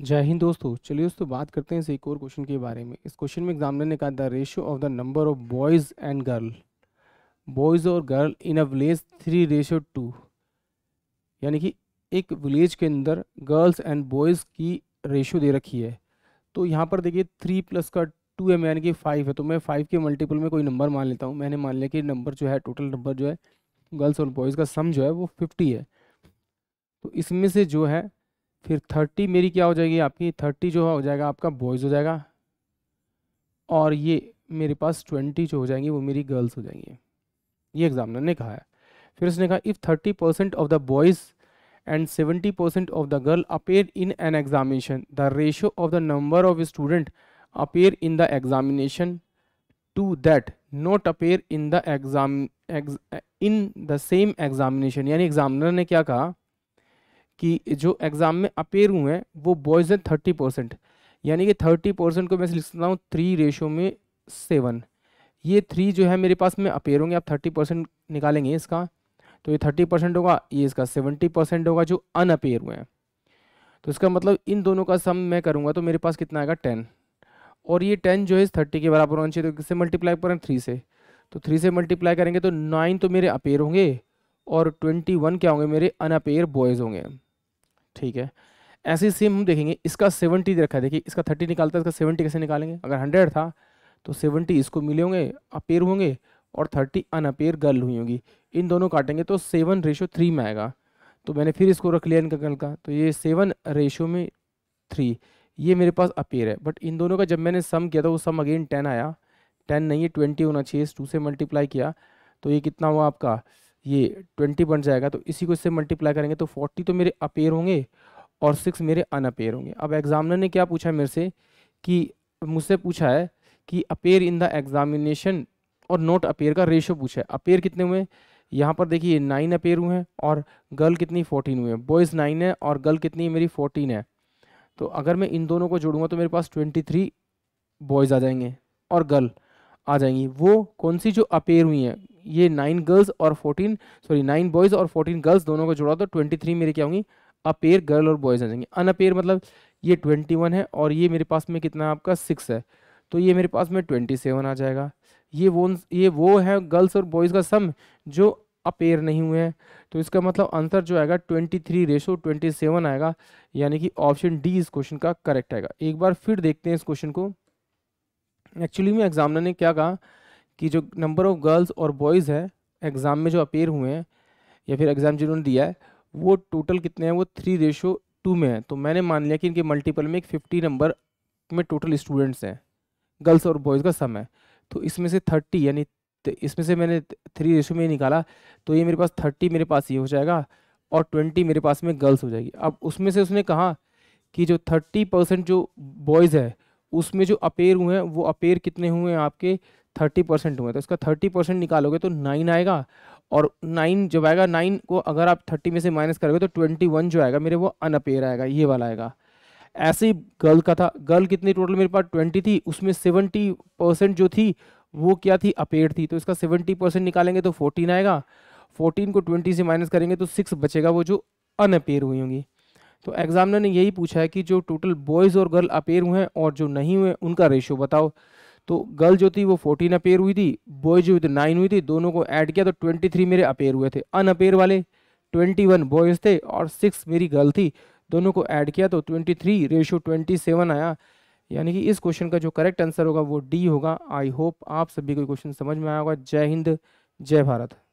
जय हिंद दोस्तों चलिए दोस्तों बात करते हैं इस एक और क्वेश्चन के बारे में इस क्वेश्चन में एग्जामिनर ने कहा the ratio of the number of boys and girl boys और girl in a village three ratio two यानी कि एक विलेज के अंदर गर्ल्स एंड बॉयज़ की रेशियो दे रखी है तो यहाँ पर देखिए थ्री प्लस का टू एम यानी कि फाइव है तो मैं फाइव के मल्टीपल में कोई नंबर मान लेता हूँ मैंने मान लिया कि नंबर जो है टोटल नंबर जो है गर्ल्स और बॉयज़ का सम जो है वो फिफ्टी है तो इसमें से जो है फिर थर्टी मेरी क्या हो जाएगी आपकी थर्टी जो हो जाएगा आपका बॉयज़ हो जाएगा और ये मेरे पास ट्वेंटी जो हो जाएंगी वो मेरी गर्ल्स हो जाएंगी ये एग्जामिनर ने कहा है फिर उसने कहा if thirty percent of the boys and seventy percent of the girl appear in an examination the ratio of the number of student appear in the examination to that not appear in the exam in the same examination यानी examiner ने क्या कहा कि जो exam में appear हुए हैं वो बॉयज़ हैं थर्टी परसेंट यानी कि थर्टी परसेंट को मैं लिख सकता हूँ थ्री रेशो में सेवन ये थ्री जो है मेरे पास में अपेयर होंगे आप थर्टी परसेंट निकालेंगे इसका तो ये थर्टी परसेंट होगा ये इसका सेवेंटी परसेंट होगा जो अनअपेयर हुए हैं तो इसका मतलब इन दोनों का सम मैं करूँगा तो मेरे पास कितना आएगा टेन और ये टेन जो है थर्टी के बराबर होना चाहिए तो किससे मल्टीप्लाई करें थ्री से तो थ्री से मल्टीप्लाई करेंगे तो नाइन तो मेरे अपेयर होंगे और ट्वेंटी वन क्या होंगे मेरे अनअपेयर बॉयज़ होंगे ठीक है ऐसी सेम हम देखेंगे इसका सेवनटी दे रखा है देखिए इसका थर्टी निकालता है इसका सेवेंटी कैसे निकालेंगे अगर हंड्रेड था तो सेवेंटी इसको मिले होंगे अपेयर होंगे और थर्टी अनअपेयर गर्ल हुई होंगी इन दोनों काटेंगे तो सेवन रेशो थ्री में आएगा तो मैंने फिर इसको रख लिया इनका गर्ल का तो ये सेवन रेशो में थ्री ये मेरे पास अपेयर है बट इन दोनों का जब मैंने सम किया था वो सम अगेन टेन आया टेन नहीं है ट्वेंटी होना चाहिए इस टू से मल्टीप्लाई किया तो ये कितना हुआ आपका ये ट्वेंटी बन जाएगा तो इसी को इससे मल्टीप्लाई करेंगे तो फोर्टी तो मेरे अपेयर होंगे और सिक्स मेरे अनअपेयर होंगे अब एग्जामिनर ने क्या पूछा मेरे से कि मुझसे पूछा है कि अपेयर इन द एग्जामिनेशन और नोट अपेयर का रेशो पूछा है अपेयर कितने हुए यहाँ पर देखिए नाइन अपेयर हुए हैं और गर्ल कितनी फोर्टीन हुए हैं बॉयज़ नाइन है और गर्ल कितनी मेरी फोर्टीन है तो अगर मैं इन दोनों को जोड़ूंगा तो मेरे पास ट्वेंटी थ्री बॉयज़ आ जाएंगे और गर्ल आ जाएंगी वो कौन सी जो अपेयर हुई हैं ये नाइन गर्ल्स और फोर्टीन सॉरी नाइन बॉयज़ और फोर्टीन गर्ल्स दोनों को जोड़ा तो ट्वेंटी थ्री मेरे क्या होंगी अपेयर गर्ल और बॉयज़ आ जाएंगे अपेयर मतलब ये ट्वेंटी वन है और ये मेरे पास में कितना आपका सिक्स है तो ये मेरे पास में ट्वेंटी सेवन आ जाएगा ये वो ये वो है गर्ल्स और बॉयज़ का सम जो अपेयर नहीं हुए हैं तो इसका मतलब आंसर जो आएगा twenty three ratio twenty seven आएगा यानी कि ऑप्शन डी इस क्वेश्चन का करेक्ट आएगा एक बार फिर देखते हैं इस क्वेश्चन को एक्चुअली में एग्जामिनर ने क्या कहा कि जो नंबर ऑफ़ गर्ल्स और बॉयज़ है एग्ज़ाम में जो अपेयर हुए हैं या फिर एग्ज़ाम जिन्होंने दिया है वो टोटल कितने हैं वो थ्री रेशो टू में है तो मैंने मान लिया कि इनके मल्टीपल में एक फिफ्टी नंबर में टोटल स्टूडेंट्स हैं गर्ल्स और बॉयज़ का सम है तो इसमें से थर्टी यानी इसमें से मैंने थ्री रेशो में निकाला तो ये मेरे पास थर्टी मेरे पास ये हो जाएगा और ट्वेंटी मेरे पास में गर्ल्स हो जाएगी अब उसमें से उसने कहा कि जो थर्टी परसेंट जो बॉयज़ है उसमें जो अपेयर हुए हैं वो अपेयर कितने हुए हैं आपके थर्टी परसेंट हुए तो इसका थर्टी परसेंट निकालोगे तो नाइन आएगा और नाइन जब आएगा नाइन को अगर आप थर्टी में से माइनस करोगे तो ट्वेंटी वन जो आएगा मेरे वो अनअपेयर आएगा ये वाला आएगा ऐसे ही गर्ल का था गर्ल कितनी टोटल मेरे पास ट्वेंटी थी उसमें सेवेंटी परसेंट जो थी वो क्या थी अपेयर थी तो इसका सेवेंटी परसेंट निकालेंगे तो फोर्टीन आएगा फोर्टीन को ट्वेंटी से माइनस करेंगे तो सिक्स बचेगा वो जो अनअपेयर हुई होंगी तो एग्जामिनर ने यही पूछा है कि जो टोटल बॉयज़ और गर्ल अपेयर हुए हैं और जो नहीं हुए उनका रेशियो बताओ तो गर्ल जो थी वो फोर्टीन अपेयर हुई थी बॉय जो थे नाइन हुई थी दोनों को ऐड किया तो ट्वेंटी थ्री मेरे अपेयर हुए थे अन अपेयर वाले ट्वेंटी वन बॉयज़ थे और सिक्स मेरी गर्ल थी दोनों को ऐड किया तो twenty three ratio twenty seven आया यानी कि इस क्वेश्चन का जो करेक्ट आंसर होगा वो डी होगा आई होप आप सभी को क्वेश्चन समझ में आया होगा जय हिंद जय भारत